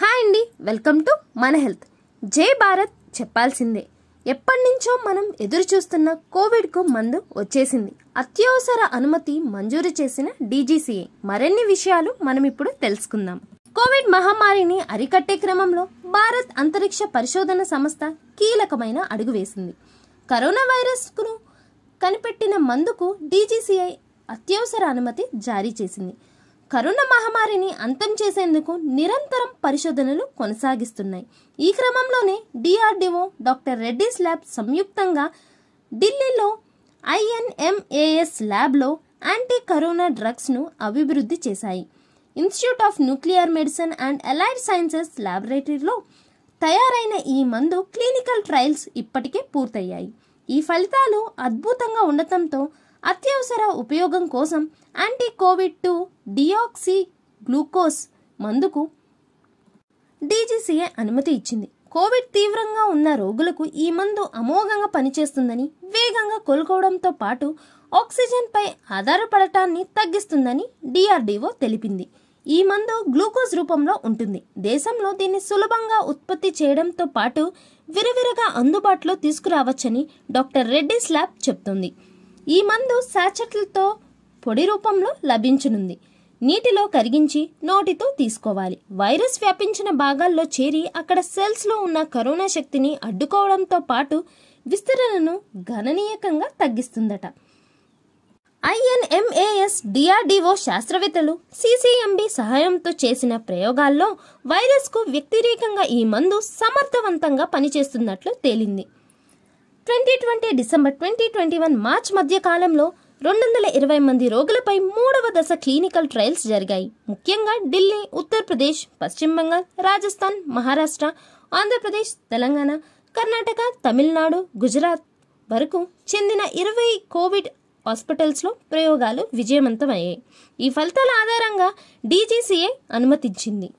hi అండి welcome to మన health జై భారత్ చెప్పాల్సిందే ఎప్పటి నుంచో మనం ఎదురు చూస్తున్న కోవిడ్కు మందు వచ్చేసింది అత్యవసర అనుమతి మంజూరు చేసిన డీజీసీఏ మరిన్ని విషయాలు మనం ఇప్పుడు తెలుసుకుందాం కోవిడ్ మహమ్మారిని అరికట్టే క్రమంలో భారత్ అంతరిక్ష పరిశోధన సంస్థ కీలకమైన అడుగు వేసింది కరోనా వైరస్కు కనిపెట్టిన మందుకు డీజీసీఐ అత్యవసర అనుమతి జారీ చేసింది కరోనా మహమ్మారిని అంతం చేసేందుకు నిరంతరం పరిశోధనలు కొనసాగిస్తున్నాయి ఈ క్రమంలోనే డిఆర్డిఓ డాక్టర్ రెడ్డిస్ ల్యాబ్ సంయుక్తంగా ఢిల్లీలో ఐఎన్ఎంఏఎస్ ల్యాబ్లో యాంటీ కరోనా డ్రగ్స్ను అభివృద్ధి చేశాయి institute of nuclear medicine and allied sciences ల్యాబొరేటరీలో తయారైన ఈ మందు క్లినికల్ ట్రయల్స్ ఇప్పటికే పూర్తయ్యాయి ఈ ఫలితాలు అద్భుతంగా ఉండటంతో అత్యవసర ఉపయోగం కోసం anti covid two deoxy glucose మందుకు డీజీసీఏ అనుమతి ఇచ్చింది కోవిడ్ తీవ్రంగా ఉన్న రోగులకు ఈ మందు అమోఘంగా పనిచేస్తుందని వేగంగా కోలుకోవడంతో పాటు ఆక్సిజన్పై ఆధారపడటాన్ని తగ్గిస్తుందని డిఆర్డీఓ తెలిపింది ఈ మందు గ్లూకోజ్ రూపంలో ఉంటుంది దేశంలో దీన్ని సులభంగా ఉత్పత్తి చేయడంతో పాటు విరివిరగా అందుబాటులో తీసుకురావచ్చని డాక్టర్ రెడ్డి స్లాబ్ చెప్తుంది ఈ మందు శాచట్లతో పొడి రూపంలో లభించనుంది నీటిలో కరిగించి నోటితో తీసుకోవాలి వైరస్ వ్యాపించిన భాగాల్లో చేరి అక్కడ సెల్స్లో ఉన్న కరోనా శక్తిని అడ్డుకోవడంతో పాటు విస్తరణను గణనీయకంగా తగ్గిస్తుందట ఐఎన్ఎంఏఎస్ డిఆర్డిఓ శాస్త్రవేత్తలు సిసిఎంబి సహాయంతో చేసిన ప్రయోగాల్లో వైరస్కు వ్యతిరేకంగా ఈ మందు సమర్థవంతంగా పనిచేస్తున్నట్లు తేలింది twenty twenty December twenty twenty one March మధ్య కాలంలో రెండు వందల ఇరవై మంది రోగులపై మూడవ దశ క్లినికల్ ట్రయల్స్ జరిగాయి ముఖ్యంగా ఢిల్లీ ఉత్తరప్రదేశ్ పశ్చిమ బెంగాల్ రాజస్థాన్ మహారాష్ట్ర ఆంధ్రప్రదేశ్ తెలంగాణ కర్ణాటక తమిళనాడు గుజరాత్ వరకు చెందిన ఇరవై కోవిడ్ హాస్పిటల్స్లో ప్రయోగాలు విజయవంతమయ్యాయి ఈ ఫలితాల ఆధారంగా డీజీసీఏ అనుమతించింది